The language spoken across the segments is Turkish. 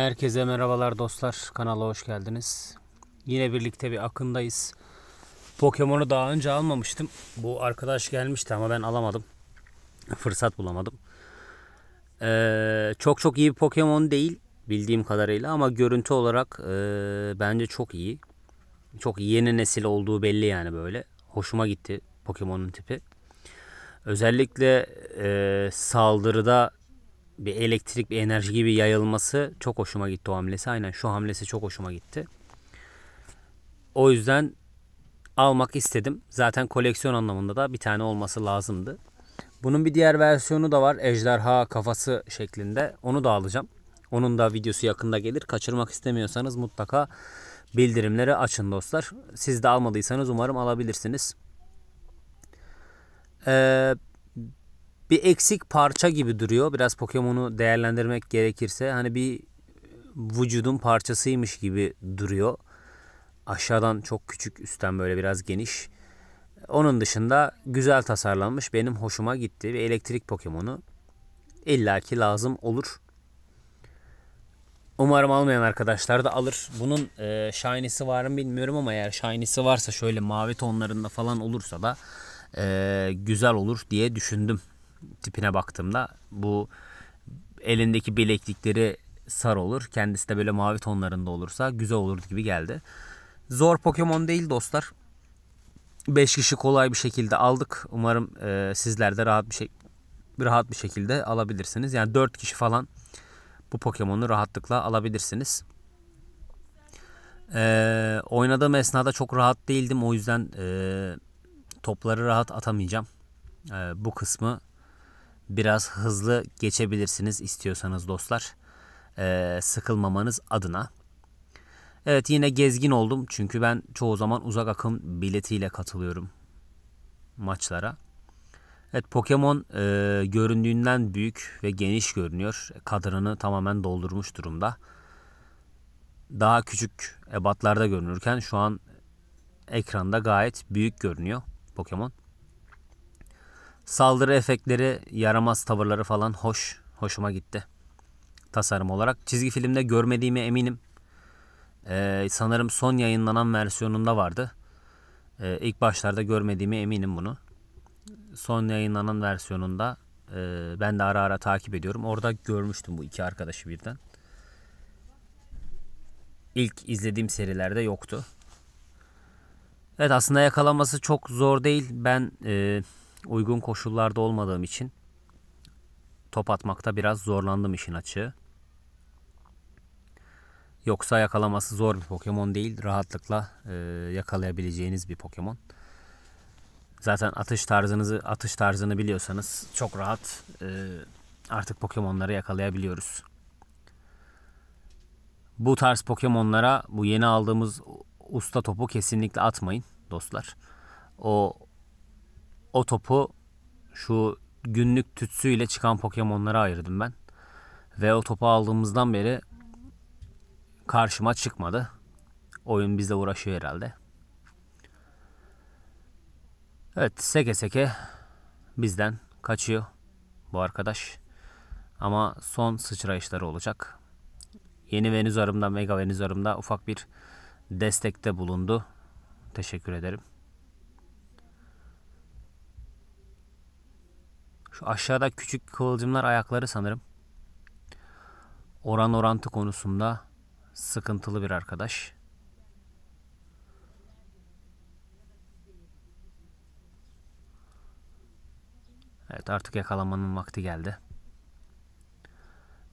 Herkese merhabalar dostlar. Kanala hoş geldiniz. Yine birlikte bir akındayız. Pokemon'u daha önce almamıştım. Bu arkadaş gelmişti ama ben alamadım. Fırsat bulamadım. Ee, çok çok iyi bir Pokemon değil bildiğim kadarıyla ama görüntü olarak e, bence çok iyi. Çok yeni nesil olduğu belli yani böyle. Hoşuma gitti Pokemon'un tipi. Özellikle e, saldırıda bir elektrik, bir enerji gibi yayılması çok hoşuma gitti o hamlesi. Aynen şu hamlesi çok hoşuma gitti. O yüzden almak istedim. Zaten koleksiyon anlamında da bir tane olması lazımdı. Bunun bir diğer versiyonu da var. Ejderha kafası şeklinde. Onu da alacağım. Onun da videosu yakında gelir. Kaçırmak istemiyorsanız mutlaka bildirimleri açın dostlar. Siz de almadıysanız umarım alabilirsiniz. Eee bir eksik parça gibi duruyor. Biraz Pokemon'u değerlendirmek gerekirse hani bir vücudun parçasıymış gibi duruyor. Aşağıdan çok küçük, üstten böyle biraz geniş. Onun dışında güzel tasarlanmış. Benim hoşuma gitti. ve elektrik Pokemon'u illaki lazım olur. Umarım almayan arkadaşlar da alır. Bunun e, shiny'si var mı bilmiyorum ama eğer shiny'si varsa şöyle mavi tonlarında falan olursa da e, güzel olur diye düşündüm tipine baktığımda bu elindeki bileklikleri sar olur. Kendisi de böyle mavi tonlarında olursa güzel olurdu gibi geldi. Zor Pokemon değil dostlar. 5 kişi kolay bir şekilde aldık. Umarım e, sizler de rahat bir şey rahat bir şekilde alabilirsiniz. Yani 4 kişi falan bu Pokemon'u rahatlıkla alabilirsiniz. Ee, oynadığım esnada çok rahat değildim. O yüzden e, topları rahat atamayacağım. E, bu kısmı biraz hızlı geçebilirsiniz istiyorsanız dostlar. Ee, sıkılmamanız adına. Evet yine gezgin oldum çünkü ben çoğu zaman uzak akım biletiyle katılıyorum maçlara. Evet Pokemon e, göründüğünden büyük ve geniş görünüyor. Kadranı tamamen doldurmuş durumda. Daha küçük ebatlarda görünürken şu an ekranda gayet büyük görünüyor Pokemon. Saldırı efektleri, yaramaz tavırları falan hoş. Hoşuma gitti. Tasarım olarak. Çizgi filmde görmediğime eminim. Ee, sanırım son yayınlanan versiyonunda vardı. Ee, ilk başlarda görmediğime eminim bunu. Son yayınlanan versiyonunda e, ben de ara ara takip ediyorum. Orada görmüştüm bu iki arkadaşı birden. İlk izlediğim serilerde yoktu. Evet aslında yakalaması çok zor değil. Ben e, uygun koşullarda olmadığım için top atmakta biraz zorlandım işin açığı. Yoksa yakalaması zor bir Pokemon değil. Rahatlıkla e, yakalayabileceğiniz bir Pokemon. Zaten atış tarzınızı atış tarzını biliyorsanız çok rahat e, artık Pokemon'ları yakalayabiliyoruz. Bu tarz Pokemon'lara bu yeni aldığımız usta topu kesinlikle atmayın dostlar. O o topu şu günlük tütsüyle çıkan Pokemon'lara ayırdım ben. Ve o topu aldığımızdan beri karşıma çıkmadı. Oyun bizle uğraşıyor herhalde. Evet seke seke bizden kaçıyor bu arkadaş. Ama son sıçrayışları olacak. Yeni Venüzarım'da, Mega Venüzarım'da ufak bir destekte bulundu. Teşekkür ederim. Şu aşağıda küçük kıvılcımlar ayakları sanırım. Oran orantı konusunda sıkıntılı bir arkadaş. Evet artık yakalamanın vakti geldi.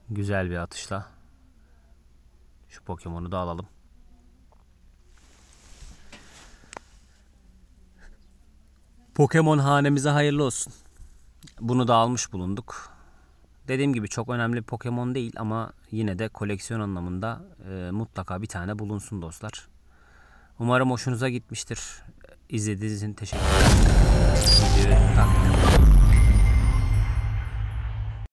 Güzel bir atışla şu Pokemon'u da alalım. Pokemon hanemize hayırlı olsun. Bunu da almış bulunduk. Dediğim gibi çok önemli bir Pokemon değil ama yine de koleksiyon anlamında e, mutlaka bir tane bulunsun dostlar. Umarım hoşunuza gitmiştir. İzlediğiniz için teşekkür ederim.